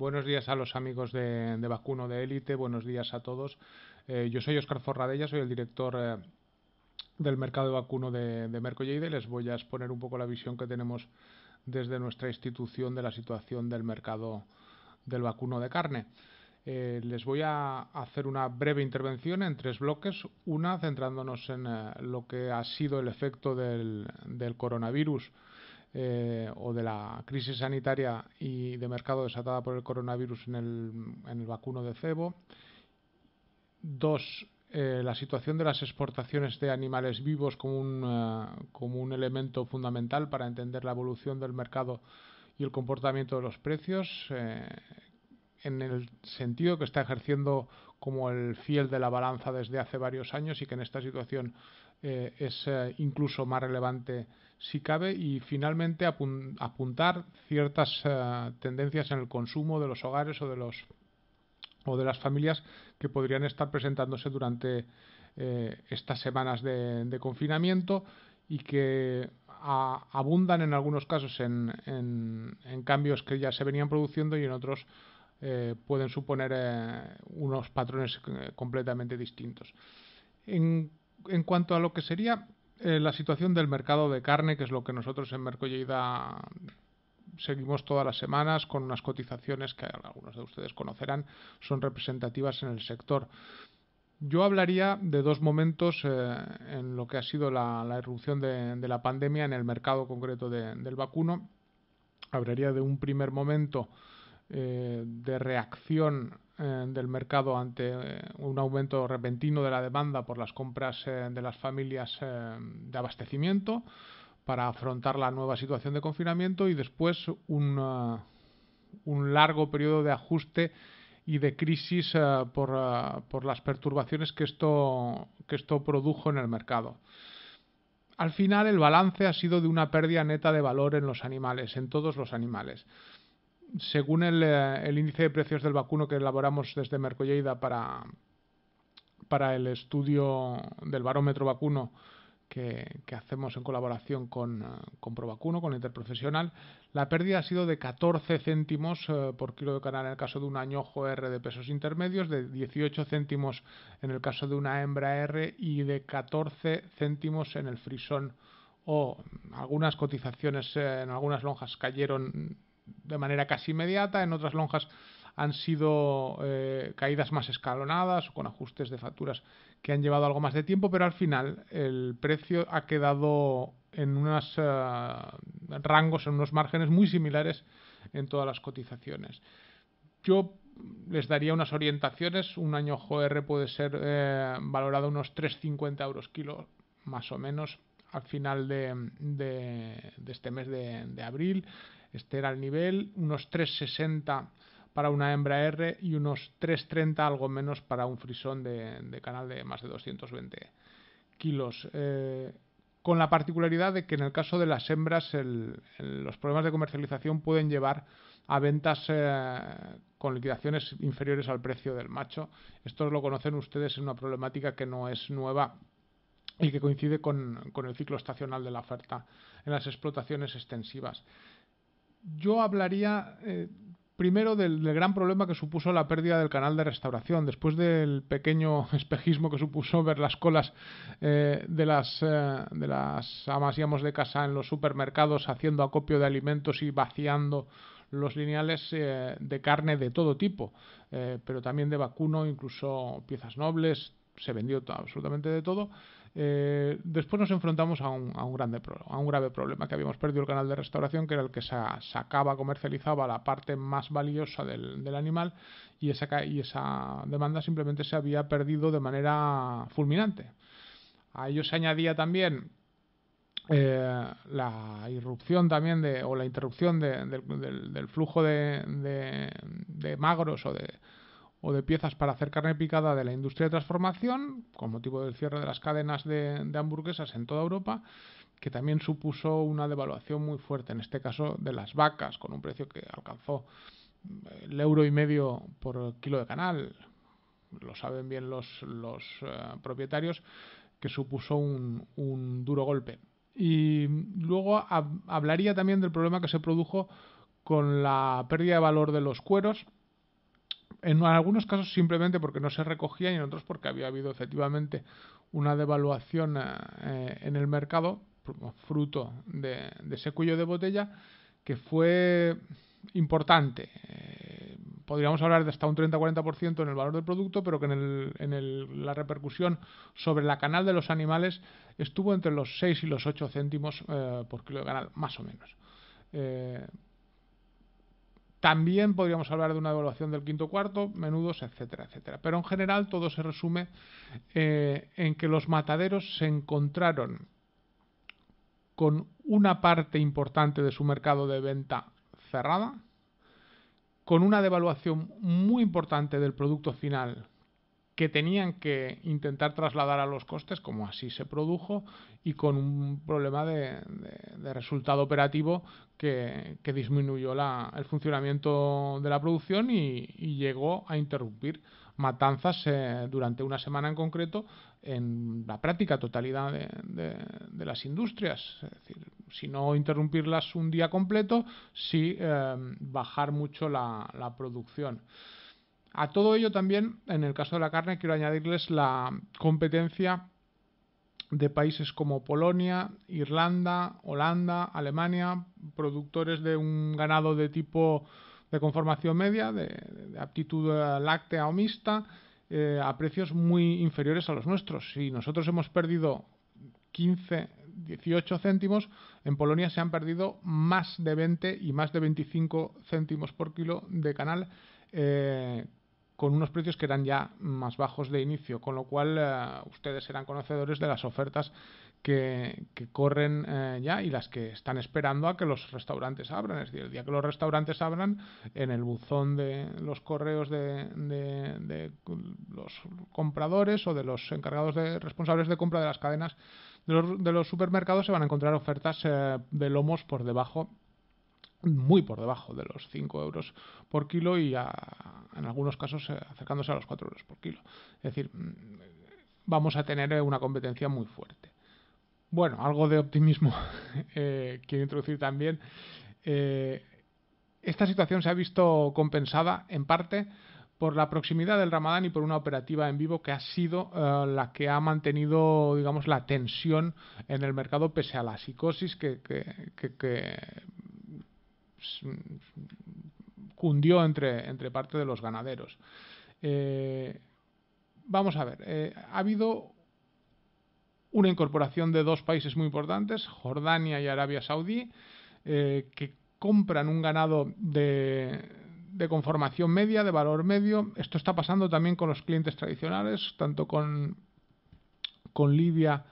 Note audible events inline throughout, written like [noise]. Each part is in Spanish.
Buenos días a los amigos de, Vacuno de Élite, buenos días a todos. Eh, yo soy Oscar Zorradella, soy el director eh, del mercado de vacuno de, de les voy a exponer un poco la visión que tenemos desde nuestra institución de la situación del mercado del vacuno de carne. Eh, les voy a hacer una breve intervención en tres bloques, una centrándonos en lo que ha sido el efecto del coronavirus eh, o de la crisis sanitaria y de mercado desatada por el coronavirus en el, en el vacuno de cebo. Dos, eh, la situación de las exportaciones de animales vivos como un, eh, como un elemento fundamental para entender la evolución del mercado y el comportamiento de los precios, en el sentido que está ejerciendo como el fiel de la balanza desde hace varios años y que en esta situación eh, es eh, incluso más relevante si cabe y finalmente apuntar ciertas eh, tendencias en el consumo de los hogares o de los o de las familias que podrían estar presentándose durante estas semanas de, confinamiento y que abundan en algunos casos en, en cambios que ya se venían produciendo y en otros eh, pueden suponer eh, unos patrones eh, completamente distintos. En, cuanto a lo que sería la situación del mercado de carne, que es lo que nosotros en Mercolleida seguimos todas las semanas con unas cotizaciones que algunos de ustedes conocerán, son representativas en el sector. Yo hablaría de dos momentos en lo que ha sido la, erupción de, la pandemia en el mercado concreto del vacuno. Hablaría de un primer momento eh, de reacción eh, del mercado ante eh, un aumento repentino de la demanda por las compras de las familias de abastecimiento para afrontar la nueva situación de confinamiento y después un, un largo periodo de ajuste y de crisis por, por, las perturbaciones que esto, que esto produjo en el mercado. Al final el balance ha sido de una pérdida neta de valor en los animales, en todos los animales según eh, el, índice de precios del vacuno que elaboramos desde Mercolleida para, para el estudio del barómetro vacuno que, hacemos en colaboración con, eh, con ProVacuno, con Interprofesional, la pérdida ha sido de 14 céntimos eh, por kilo de canal en el caso de un añojo R de pesos intermedios, de 18 céntimos en el caso de una hembra R y de 14 céntimos en el frisón o algunas cotizaciones en algunas lonjas cayeron de manera casi inmediata, en otras lonjas han sido eh, caídas más escalonadas o con ajustes de facturas que han llevado algo más de tiempo, pero al final el precio ha quedado en unos eh, rangos, en unos márgenes muy similares en todas las cotizaciones. Yo les daría unas orientaciones. Un año JR puede ser eh, valorado unos 3,50 euros kilo, más o menos, al final de, este mes de abril. Este era el nivel, unos 360 para una hembra R y unos 330 algo menos para un frisón de, canal de más de 220 kilos. Eh, con la particularidad de que en el caso de las hembras los problemas de comercialización pueden llevar a ventas eh, con liquidaciones inferiores al precio del macho. Esto lo conocen ustedes, en una problemática que no es nueva y que coincide con el ciclo estacional de la oferta en las explotaciones extensivas yo hablaría eh, primero del, gran problema que supuso la pérdida del canal de restauración, después del pequeño [laughs] espejismo que supuso ver las colas eh, de, las, eh, de las amas y amos de casa en los supermercados haciendo acopio de alimentos y vaciando los lineales de carne de todo tipo, pero también de vacuno, incluso piezas nobles, se vendió absolutamente de todo. Eh, después nos enfrentamos a un, a un, grave problema, que habíamos perdido el canal de restauración, que era el que sacaba, comercializaba la parte más valiosa del, animal y esa, demanda simplemente se había perdido de manera fulminante. A ello se añadía también eh, la irrupción también de, o la interrupción del, flujo de, magros o de, o de piezas para hacer carne picada de la industria de transformación, con motivo del cierre de las cadenas de, hamburguesas en toda Europa, que también supuso una devaluación muy fuerte, en este caso de las vacas, con un precio que alcanzó eh, el euro y medio por kilo de canal. Lo saben bien los, eh, propietarios, que supuso un, duro golpe. Y luego hablaría también del problema que se produjo con la pérdida de valor de los cueros en algunos casos simplemente porque no se recogía y en otros porque había habido efectivamente una devaluación eh, eh, en el mercado, fruto de, ese cuello de botella, que fue importante. Eh, podríamos hablar de hasta un 30-40% en el valor del producto, pero que en, la repercusión sobre la canal de los animales estuvo entre los 6 y los 8 céntimos por kilo de canal, más o menos. También podríamos hablar de una devaluación del quinto cuarto, menudos, etcétera, etcétera. Pero en general todo se resume eh, en que los mataderos se encontraron con una parte importante de su mercado de venta cerrada, con una devaluación muy importante del producto final que tenían que intentar trasladar a los costes, como así se produjo, y con un problema de, resultado operativo que, disminuyó el funcionamiento de la producción y, llegó a interrumpir matanzas eh, durante una semana en concreto en la práctica totalidad de, las industrias. Es decir, si no interrumpirlas un día completo, sí eh, bajar mucho la producción. A todo ello también, en el caso de la carne, quiero añadirles la competencia de países como Polonia, Irlanda, Holanda, Alemania, productores de un ganado de tipo de conformación media, de, aptitud eh, láctea o mixta, eh, a precios muy inferiores a los nuestros. Si nosotros hemos perdido 15, 18 céntimos, en Polonia se han perdido más de 20 y más de 25 céntimos por kilo de canal. Eh, con unos precios que eran ya más bajos de inicio, con lo cual eh, ustedes serán conocedores de las ofertas que, corren eh, ya y las que están esperando a que los restaurantes abran. Es decir, el día que los restaurantes abran, en el buzón de los correos de, los compradores o de los encargados de responsables de compra de las cadenas de los, supermercados se van a encontrar ofertas eh, de lomos por debajo muy por debajo de los 5 euros por kilo y en algunos casos eh, acercándose a los 4 euros por kilo. Es decir, mm, vamos a tener eh, una competencia muy fuerte. Bueno, algo de optimismo [laughs] eh, quiero introducir también. esta situación se ha visto compensada en parte por la proximidad del Ramadán y por una operativa en vivo que ha sido la que ha mantenido, digamos, la tensión en el mercado pese a la psicosis que, que pues, mm, cundió entre, entre parte de los ganaderos. Eh, vamos a ver, eh, ha habido una incorporación de dos países muy importantes, Jordania y Arabia Saudí, eh, que compran un ganado de, conformación media, de valor medio. Esto está pasando también con los clientes tradicionales, tanto con, con Libia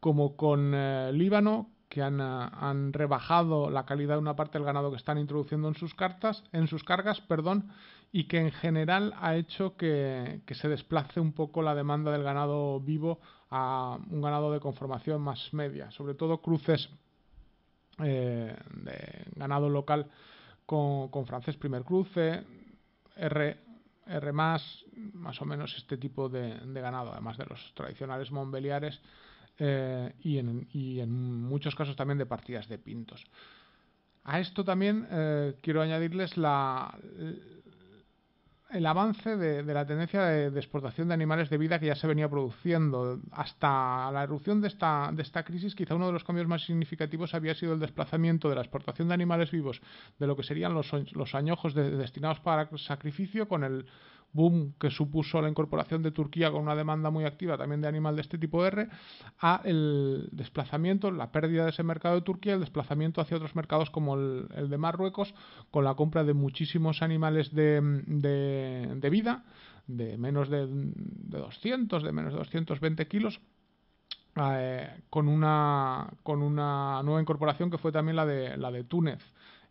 como con Líbano, que ah, han, rebajado la calidad de una parte del ganado que están introduciendo en sus cartas, en sus cargas, perdón, y que en general ha hecho que, se desplace un poco la demanda del ganado vivo a un ganado de conformación más media, sobre todo cruces eh, de ganado local con, francés primer cruce, R, R más, más o menos este tipo de, ganado, además de los tradicionales montbeliares, eh, y, en, muchos casos también de partidas de pintos. A esto también eh, quiero añadirles la, el avance de, la tendencia de, exportación de animales de vida que ya se venía produciendo. Hasta la erupción de esta, de esta crisis, quizá uno de los cambios más significativos había sido el desplazamiento de la exportación de animales vivos de lo que serían los, añojos destinados para sacrificio con el boom que supuso la incorporación de Turquía con una demanda muy activa también de animal de este tipo R, a el desplazamiento, la pérdida de ese mercado de Turquía, el desplazamiento hacia otros mercados como el, de Marruecos, con la compra de muchísimos animales de, de, vida, de menos de, de 200, de menos de 220 kilos, eh, con, una, con una nueva incorporación que fue también la de, la de Túnez.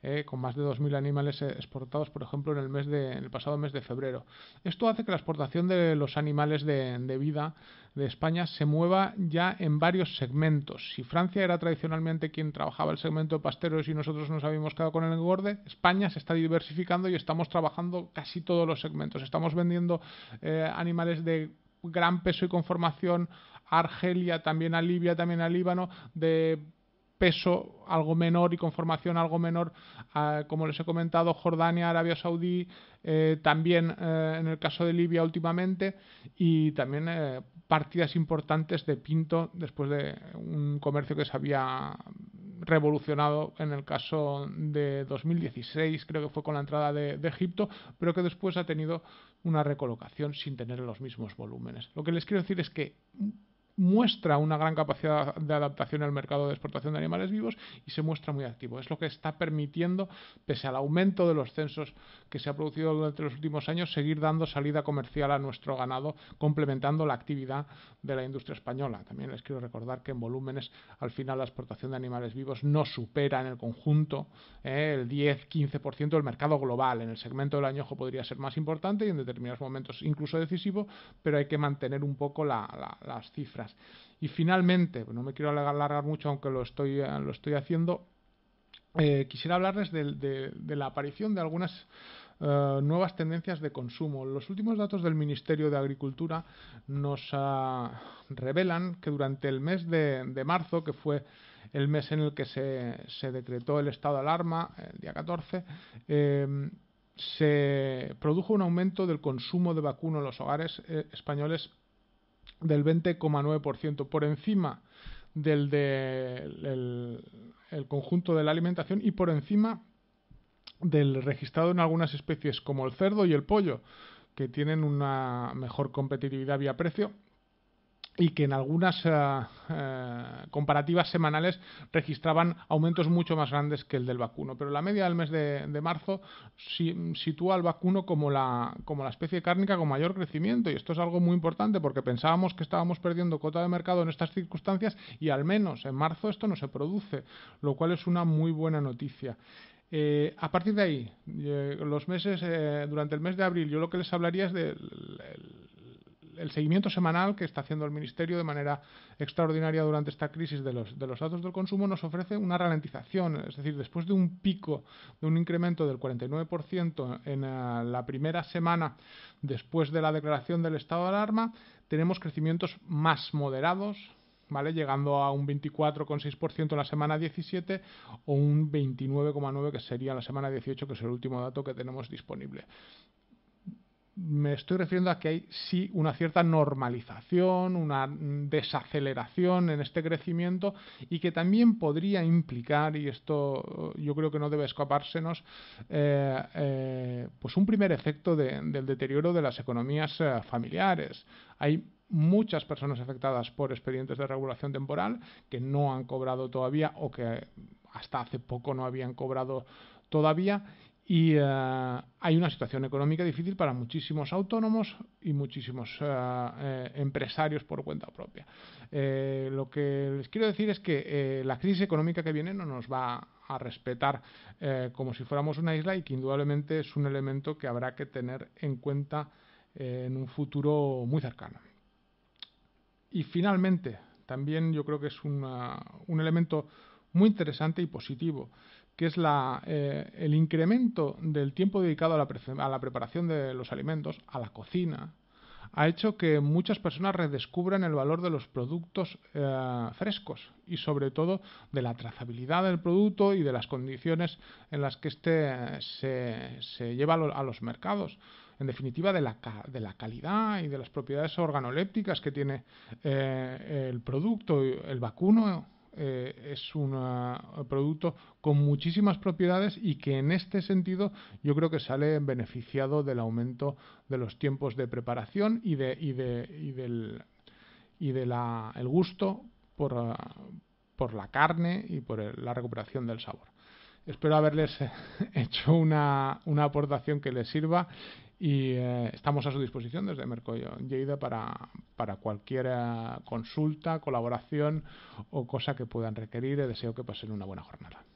Eh, con más de 2.000 animales eh, exportados, por ejemplo, en el, mes de, pasado mes de febrero. Esto hace que la exportación de los animales de, vida de España se mueva ya en varios segmentos. Si Francia era tradicionalmente quien trabajaba el segmento de pasteros y nosotros nos habíamos quedado con el engorde, España se está diversificando y estamos trabajando casi todos los segmentos. Estamos vendiendo eh, animales de gran peso y conformación a Argelia, también a Libia, también a Líbano, de peso algo menor y conformación algo menor, ah, como les he comentado, Jordania, Arabia Saudí, eh, también eh, en el caso de Libia últimamente, y también eh, partidas importantes de Pinto después de un comercio que se había revolucionado en el caso de 2016, creo que fue con la entrada de, Egipto, pero que después ha tenido una recolocación sin tener los mismos volúmenes. Lo que les quiero decir es que muestra una gran capacidad de adaptación al mercado de exportación de animales vivos y se muestra muy activo. Es lo que está permitiendo, pese al aumento de los censos que se ha producido durante los últimos años, seguir dando salida comercial a nuestro ganado, complementando la actividad de la industria española. También les quiero recordar que en volúmenes, al final, la exportación de animales vivos no supera en el conjunto eh, el 10-15% del mercado global. En el segmento del añojo podría ser más importante y en determinados momentos incluso decisivo, pero hay que mantener un poco las cifras y finalmente, no me quiero alargar mucho, aunque lo estoy, eh, haciendo, eh, quisiera hablarles de, la aparición de algunas eh, nuevas tendencias de consumo. Los últimos datos del Ministerio de Agricultura nos ah, revelan que durante el mes de, marzo, que fue el mes en el que se, se decretó el estado de alarma, el día 14, se produjo un aumento del consumo de vacuno en los hogares españoles del 20,9%, por encima del de el conjunto de la alimentación y por encima del registrado en algunas especies como el cerdo y el pollo, que tienen una mejor competitividad vía precio y que en algunas eh, eh, comparativas semanales registraban aumentos mucho más grandes que el del vacuno. Pero la media del mes de, marzo sitúa al vacuno como la, como la especie cárnica con mayor crecimiento y esto es algo muy importante porque pensábamos que estábamos perdiendo cota de mercado en estas circunstancias y al menos en marzo esto no se produce, lo cual es una muy buena noticia. Eh, a partir de ahí, los meses, durante el mes de abril, yo lo que les hablaría es de el, seguimiento semanal que está haciendo el Ministerio de manera extraordinaria durante esta crisis de los, datos del consumo nos ofrece una ralentización. Es decir, después de un pico, de un incremento del 49% en eh, la primera semana después de la declaración del estado de alarma, tenemos crecimientos más moderados, ¿vale? Llegando a un 24,6% en la semana 17 o un 29,9% que sería la semana 18, que es el último dato que tenemos disponible me estoy refiriendo a que hay sí una cierta normalización, una desaceleración en este crecimiento y que también podría implicar, y esto eh, yo creo que no debe escapársenos, eh, eh, pues un primer efecto del deterioro de las economías familiares. Hay muchas personas afectadas por expedientes de regulación temporal que no han cobrado todavía o que hasta hace poco no habían cobrado todavía y eh, hay una situación económica difícil para muchísimos autónomos y muchísimos eh, eh, empresarios por cuenta propia. lo que les quiero decir es que la crisis económica que viene no nos va a respetar como si fuéramos una isla y que indudablemente es un elemento que habrá que tener en cuenta en un futuro muy cercano. Y finalmente, también yo creo que es un elemento muy interesante y positivo que es eh, el incremento del tiempo dedicado a la, preparación de los alimentos, a la cocina, ha hecho que muchas personas redescubran el valor de los productos eh, frescos y sobre todo de la trazabilidad del producto y de las condiciones en las que éste se, lleva a los mercados. En definitiva, de la, calidad y de las propiedades organolépticas que tiene eh, el producto, el vacuno eh, es un ah, producto con muchísimas propiedades y que en este sentido yo creo que sale beneficiado del aumento de los tiempos de preparación y de y de y del de el gusto ah, por, la carne y por la recuperación del sabor. Espero haberles eh, [laughs] hecho una, una aportación que les sirva y eh, estamos a su disposición desde Mercollo Lleida para, cualquier eh, consulta, colaboración o cosa que puedan requerir. Eh, deseo que pasen una buena jornada.